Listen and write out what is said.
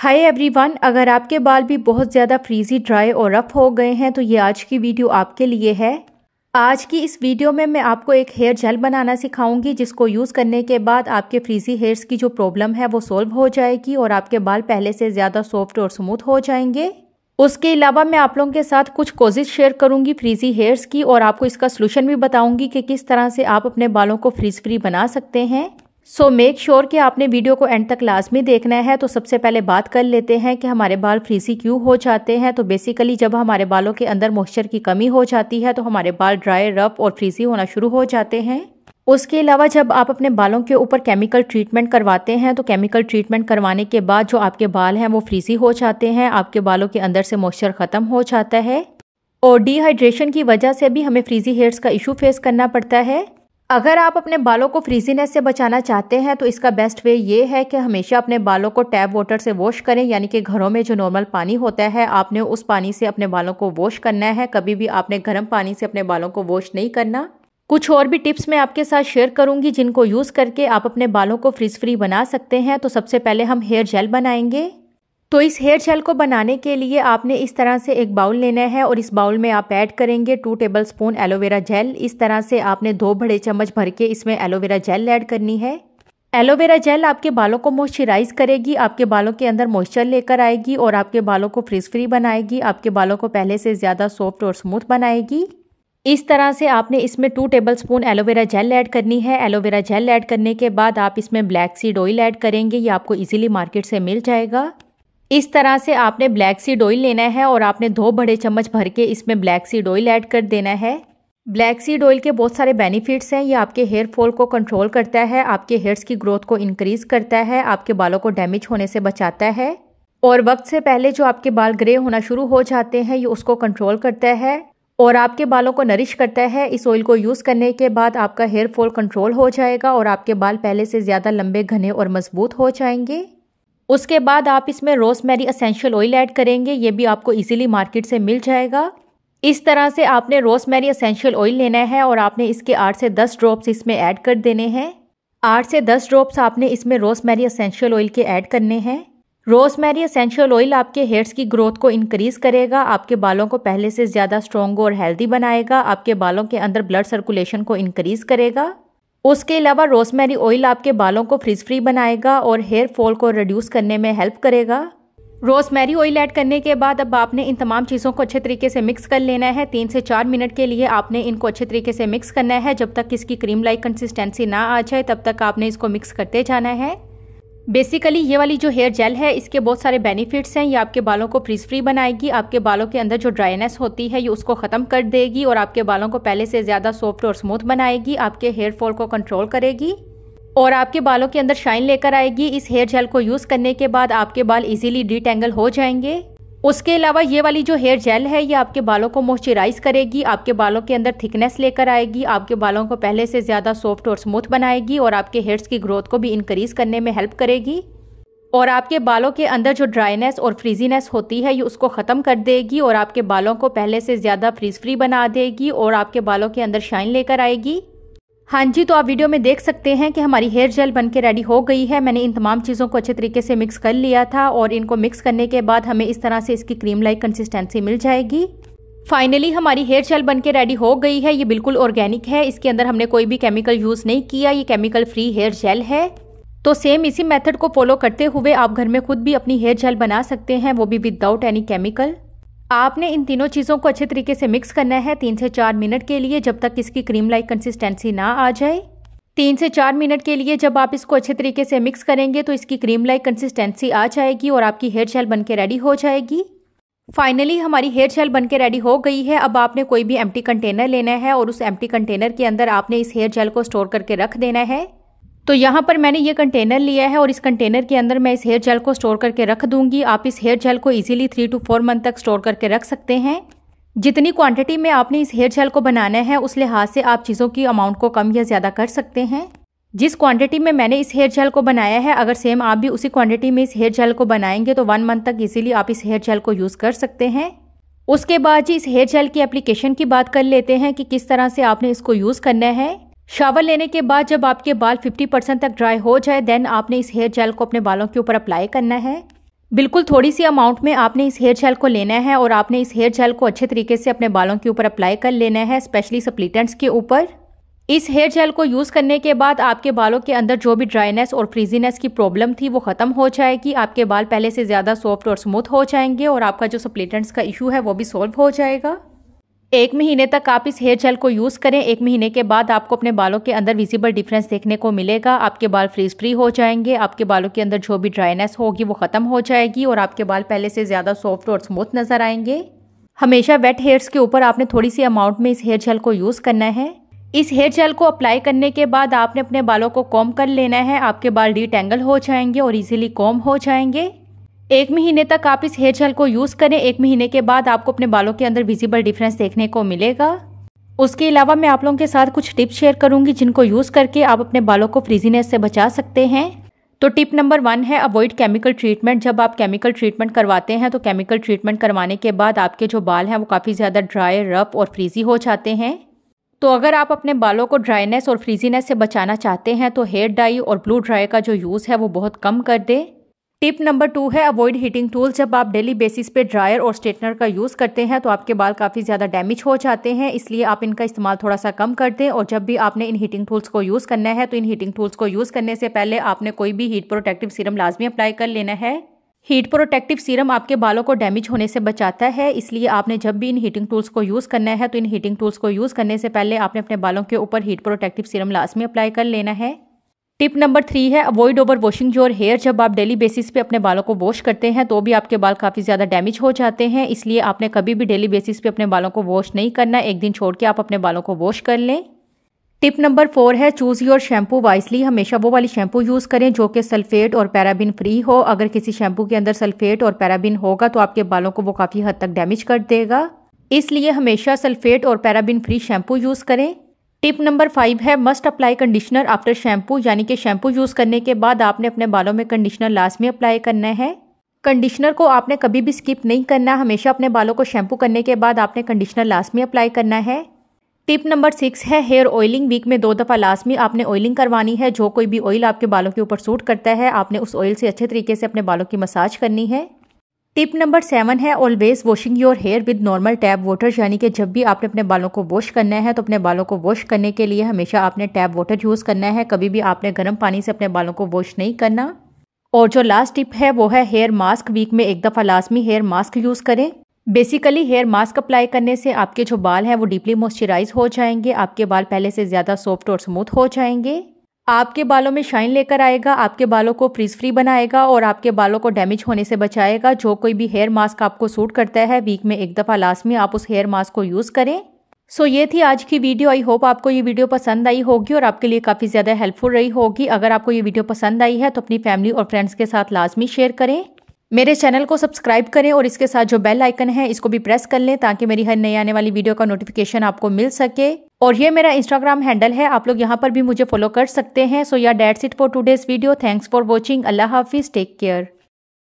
hi everyone अगर आपके बाल भी बहुत ज़्यादा फ्रीजी ड्राई और रफ हो गए हैं तो ये आज की वीडियो आपके लिए है आज की इस वीडियो में मैं आपको एक हेयर जेल बनाना सिखाऊंगी जिसको यूज़ करने के बाद आपके फ्रीजी हेयर्स की जो प्रॉब्लम है वो सॉल्व हो जाएगी और आपके बाल पहले से ज़्यादा सॉफ्ट और स्मूथ हो जाएंगे उसके अलावा मैं आप लोगों के साथ कुछ कोजिज शेयर करूंगी फ्रीजी हेयर्स की और आपको इसका सोल्यूशन भी बताऊंगी कि किस तरह से आप अपने बालों को फ्रीज फ्री बना सकते हैं सो मेक श्योर कि आपने वीडियो को एंड तक लाजमी देखना है तो सबसे पहले बात कर लेते हैं कि हमारे बाल फ्रीजी क्यों हो जाते हैं तो बेसिकली जब हमारे बालों के अंदर मॉइस्चर की कमी हो जाती है तो हमारे बाल ड्राई रफ और फ्रीजी होना शुरू हो जाते हैं उसके अलावा जब आप अपने बालों के ऊपर केमिकल ट्रीटमेंट करवाते हैं तो केमिकल ट्रीटमेंट करवाने के बाद जो आपके बाल हैं वो फ्रीजी हो जाते हैं आपके बालों के अंदर से मॉइस्चर ख़त्म हो जाता है और डिहाइड्रेशन की वजह से भी हमें फ्रीजी हेयर्स का इशू फेस करना पड़ता है अगर आप अपने बालों को फ्रीजीनेस से बचाना चाहते हैं तो इसका बेस्ट वे ये है कि हमेशा अपने बालों को टैप वाटर से वॉश करें यानी कि घरों में जो नॉर्मल पानी होता है आपने उस पानी से अपने बालों को वॉश करना है कभी भी आपने गर्म पानी से अपने बालों को वॉश नहीं करना कुछ और भी टिप्स मैं आपके साथ शेयर करूंगी जिनको यूज़ करके आप अपने बालों को फ्रिज फ्री बना सकते हैं तो सबसे पहले हम हेयर जेल बनाएंगे तो इस हेयर शेल को बनाने के लिए आपने इस तरह से एक बाउल लेना है और इस बाउल में आप ऐड करेंगे two tablespoon aloe vera gel इस तरह से आपने दो बड़े चम्मच भर के इसमें एलोवेरा जेल ऐड करनी है एलोवेरा जेल आपके बालों को मॉइस्चराइज करेगी आपके बालों के अंदर मॉइस्चर लेकर आएगी और आपके बालों को फ्रिज फ्री बनाएगी आपके बालों को पहले से ज़्यादा सॉफ्ट और स्मूथ बनाएगी इस तरह से आपने इसमें two tablespoon aloe vera gel add करनी है एलोवेरा जेल ऐड करने के बाद आप इसमें ब्लैक सीड ऑयल ऐड करेंगे ये आपको ईजिली मार्केट से मिल जाएगा इस तरह से आपने ब्लैक सीड ऑयल लेना है और आपने दो बड़े चम्मच भर के इसमें ब्लैक सीड ऑयल ऐड कर देना है ब्लैक सीड ऑयल के बहुत सारे बेनिफिट्स हैं ये आपके हेयर फॉल को कंट्रोल करता है आपके हेयर्स की ग्रोथ को इंक्रीज करता है आपके बालों को डैमेज होने से बचाता है और वक्त से पहले जो आपके बाल ग्रे होना शुरू हो जाते हैं ये उसको कंट्रोल करता है और आपके बालों को नरिश करता है इस ऑयल को यूज़ करने के बाद आपका हेयर फॉल कंट्रोल हो जाएगा और आपके बाल पहले से ज़्यादा लंबे घने और मजबूत हो जाएंगे उसके बाद आप इसमें रोजमेरी असेंशियल ऑयल ऐड करेंगे ये भी आपको इजीली मार्केट से मिल जाएगा इस तरह से आपने रोजमेरी असेंशियल ऑयल लेना है और आपने इसके आठ से दस ड्रॉप्स इसमें ऐड कर देने हैं आठ से दस ड्रॉप्स आपने इसमें रोसमेरी असेंशियल ऑयल के ऐड करने हैं रोजमेरी असेंशियल ऑयल आपके हेयर्स की ग्रोथ को इंक्रीज करेगा आपके बालों को पहले से ज़्यादा स्ट्रॉन्ग और हेल्दी बनाएगा आपके बालों के अंदर ब्लड सर्कुलेशन को इंक्रीज करेगा उसके अलावा रोसमेरी ऑयल आपके बालों को फ्रिज फ्री बनाएगा और हेयर फॉल को रिड्यूस करने में हेल्प करेगा रोसमेरी ऑयल ऐड करने के बाद अब आपने इन तमाम चीज़ों को अच्छे तरीके से मिक्स कर लेना है तीन से चार मिनट के लिए आपने इनको अच्छे तरीके से मिक्स करना है जब तक इसकी क्रीम लाइक कंसिस्टेंसी ना आ जाए तब तक आपने इसको मिक्स करते जाना है बेसिकली ये वाली जो हेयर जेल है इसके बहुत सारे बेनिफिट्स हैं ये आपके बालों को फ्रीज फ्री बनाएगी आपके बालों के अंदर जो ड्राइनेस होती है ये उसको ख़त्म कर देगी और आपके बालों को पहले से ज़्यादा सॉफ्ट और स्मूथ बनाएगी आपके हेयर फॉल को कंट्रोल करेगी और आपके बालों के अंदर शाइन लेकर आएगी इस हेयर जेल को यूज़ करने के बाद आपके बाल इजीली डिटेंगल हो जाएंगे उसके अलावा ये वाली जो हेयर जेल है ये आपके बालों को मॉइस्चराइज करेगी आपके बालों के अंदर थिकनेस लेकर आएगी आपके बालों को पहले से ज़्यादा सॉफ्ट और स्मूथ बनाएगी और आपके हेयर्स की ग्रोथ को भी इंक्रीज़ करने में हेल्प करेगी और आपके बालों के अंदर जो ड्राइनेस और फ्रीजीनेस होती है ये उसको ख़त्म कर देगी और आपके बालों को पहले से ज़्यादा फ्रीज फ्री बना देगी और आपके बालों के अंदर शाइन लेकर आएगी हाँ जी तो आप वीडियो में देख सकते हैं कि हमारी हेयर जेल बन के रेडी हो गई है मैंने इन तमाम चीज़ों को अच्छे तरीके से मिक्स कर लिया था और इनको मिक्स करने के बाद हमें इस तरह से इसकी क्रीम लाइक कंसिस्टेंसी मिल जाएगी फाइनली हमारी हेयर जेल बन के रेडी हो गई है ये बिल्कुल ऑर्गेनिक है इसके अंदर हमने कोई भी केमिकल यूज़ नहीं किया ये केमिकल फ्री हेयर जेल है तो सेम इसी मेथड को फॉलो करते हुए आप घर में खुद भी अपनी हेयर जेल बना सकते हैं वो भी विदाउट एनी केमिकल आपने इन तीनों चीज़ों को अच्छे तरीके से मिक्स करना है तीन से चार मिनट के लिए जब तक इसकी क्रीम लाइक कंसिस्टेंसी ना आ जाए तीन से चार मिनट के लिए जब आप इसको अच्छे तरीके से मिक्स करेंगे तो इसकी क्रीम लाइक कंसिस्टेंसी आ जाएगी और आपकी हेयर जेल बनके रेडी हो जाएगी फाइनली हमारी हेयर जेल बनके रेडी हो गई है अब आपने कोई भी एम्प्टी कंटेनर लेना है और उस एम्प्टी कंटेनर के अंदर आपने इस हेयर जेल को स्टोर करके रख देना है तो यहाँ पर मैंने ये कंटेनर लिया है और इस कंटेनर के अंदर मैं इस हेयर जेल को स्टोर करके रख दूंगी आप इस हेयर जेल को easily three two four month तक स्टोर करके रख सकते हैं जितनी क्वांटिटी में आपने इस हेयर जेल को बनाना है उस लिहाज से आप चीज़ों की अमाउंट को कम या ज़्यादा कर सकते हैं जिस क्वांटिटी में मैंने इस हेयर जेल को बनाया है अगर सेम आप भी उसी क्वांटिटी में इस हेयर जेल को बनाएंगे तो वन मंथ तक इजीली आप इस हेयर जेल को यूज़ कर सकते हैं उसके बाद जी इस हेयर जेल की एप्लीकेशन की बात कर लेते हैं कि किस तरह से आपने इसको यूज़ करना है शावर लेने के बाद जब आपके बाल 50 परसेंट तक ड्राई हो जाए देन आपने इस हेयर जेल को अपने बालों के ऊपर अप्लाई करना है बिल्कुल थोड़ी सी अमाउंट में आपने इस हेयर जेल को लेना है और आपने इस हेयर जेल को अच्छे तरीके से अपने बालों के ऊपर अप्लाई कर लेना है स्पेशली सप्लीटेंट्स के ऊपर इस हेयर जेल को यूज़ करने के बाद आपके बालों के अंदर जो भी ड्राइनेस और फ्रीजीनेस की प्रॉब्लम थी वो ख़त्म हो जाएगी आपके बाल पहले से ज़्यादा सॉफ्ट और स्मूथ हो जाएंगे और आपका जो सप्लीटेंट्स का इशू है वो भी सॉल्व हो जाएगा एक महीने तक आप इस हेयर जेल को यूज़ करें एक महीने के बाद आपको अपने बालों के अंदर विजिबल डिफरेंस देखने को मिलेगा आपके बाल फ्रीज फ्री हो जाएंगे आपके बालों के अंदर जो भी ड्राइनेस होगी वो ख़त्म हो जाएगी और आपके बाल पहले से ज़्यादा सॉफ्ट और स्मूथ नज़र आएंगे हमेशा वेट हेयर्स के ऊपर आपने थोड़ी सी अमाउंट में इस हेयर जेल को यूज़ करना है इस हेयर जेल को अप्लाई करने के बाद आपने अपने बालों को कॉम कर लेना है आपके बाल डी हो जाएंगे और इजीली कॉम हो जाएंगे एक महीने तक आप इस हेयर जेल को यूज़ करें एक महीने के बाद आपको अपने बालों के अंदर विजिबल डिफरेंस देखने को मिलेगा उसके अलावा मैं आप लोगों के साथ कुछ टिप्स शेयर करूंगी जिनको यूज़ करके आप अपने बालों को फ्रीजीनेस से बचा सकते हैं तो टिप नंबर वन है अवॉइड केमिकल ट्रीटमेंट जब आप केमिकल ट्रीटमेंट करवाते हैं तो केमिकल ट्रीटमेंट करवाने के बाद आपके जो बाल हैं वो काफ़ी ज़्यादा ड्राई रफ और फ्रीजी हो जाते हैं तो अगर आप अपने बालों को ड्राइनेस और फ्रीजीनेस से बचाना चाहते हैं तो हेयर डाई और ब्लू ड्राई का जो यूज़ है वो बहुत कम कर दें टिप नंबर टू है अवॉइड हीटिंग टूल जब आप डेली बेसिस पे ड्रायर और स्ट्रेटनर का यूज़ करते हैं तो आपके बाल काफ़ी ज़्यादा डैमेज हो जाते हैं इसलिए आप इनका इस्तेमाल थोड़ा सा कम कर दें और जब भी आपने इन हीटिंग टूल्स को यूज़ करना है तो इन हीटिंग टूल्स को यूज़ करने से पहले आपने कोई भी हीट प्रोटेक्टिव सीरम लाजमी अप्लाई कर लेना है हीट प्रोटेक्टिव सीरम आपके बालों को डैमेज होने से बचाता है इसलिए आपने जब भी इन हीटिंग टूल्स को यूज़ करना है तो इन हीटिंग टूल्स को यूज़ करने से पहले आपने अपने बालों के ऊपर हीट प्रोटेक्टिव सीरम लाजमी अप्लाई कर लेना है टिप नंबर थ्री है avoid over washing your hair जब आप डेली बेसिस पे अपने बालों को वॉश करते हैं तो भी आपके बाल काफ़ी ज़्यादा डैमेज हो जाते हैं इसलिए आपने कभी भी डेली बेसिस पे अपने बालों को वॉश नहीं करना एक दिन छोड़ के आप अपने बालों को वॉश कर लें टिप नंबर फोर है चूज़ योर शैम्पू वाइसली हमेशा वो वाली शैम्पू यूज़ करें जो कि सल्फेट और पैराबिन फ्री हो अगर किसी शैम्पू के अंदर सल्फेट और पैराबिन होगा तो आपके बालों को वो काफ़ी हद तक डैमेज कर देगा इसलिए हमेशा सल्फेट और पैराबिन फ्री शैम्पू यूज़ करें टिप नंबर फाइव है must apply conditioner after shampoo यानी कि शैम्पू यूज़ करने के बाद आपने अपने बालों में कंडीशनर में अप्लाई करना है कंडीशनर को आपने कभी भी स्किप नहीं करना हमेशा अपने बालों को शैम्पू करने के बाद आपने कंडीशनर में अप्लाई करना है टिप नंबर सिक्स है हेयर ऑयलिंग वीक में दो दफ़ा लाजमी आपने ऑयलिंग करवानी है जो कोई भी ऑयल आपके बालों के ऊपर सूट करता है आपने उस ऑयल से अच्छे तरीके से अपने बालों की मसाज करनी है टिप नंबर सेवन है always washing your hair with normal tap water यानी कि जब भी आपने अपने बालों को वॉश करना है तो अपने बालों को वॉश करने के लिए हमेशा आपने टैप वाटर यूज़ करना है कभी भी आपने गर्म पानी से अपने बालों को वॉश नहीं करना और जो लास्ट टिप है वो है हेयर मास्क वीक में एक दफ़ा लाजमी हेयर मास्क यूज़ करें बेसिकली हेयर मास्क अप्लाई करने से आपके जो बाल हैं वो डीपली मॉइस्चराइज हो जाएंगे आपके बाल पहले से ज़्यादा सॉफ्ट और स्मूथ हो जाएंगे आपके बालों में शाइन लेकर आएगा आपके बालों को फ्रीज फ्री बनाएगा और आपके बालों को डैमेज होने से बचाएगा जो कोई भी हेयर मास्क आपको सूट करता है वीक में एक दफ़ा लास्ट में आप उस हेयर मास्क को यूज़ करें सो so, ये थी आज की वीडियो आई होप आपको ये वीडियो पसंद आई होगी और आपके लिए काफ़ी ज़्यादा हेल्पफुल रही होगी अगर आपको ये वीडियो पसंद आई है तो अपनी फैमिली और फ्रेंड्स के साथ लाजमी शेयर करें मेरे चैनल को सब्सक्राइब करें और इसके साथ जो बेल आइकन है इसको भी प्रेस कर लें ताकि मेरी हर नई आने वाली वीडियो का नोटिफिकेशन आपको मिल सके और ये मेरा इंस्टाग्राम हैंडल है आप लोग यहाँ पर भी मुझे फॉलो कर सकते हैं so yeah that's it for days video thanks for watching अल्लाह हाफिज़ टेक केयर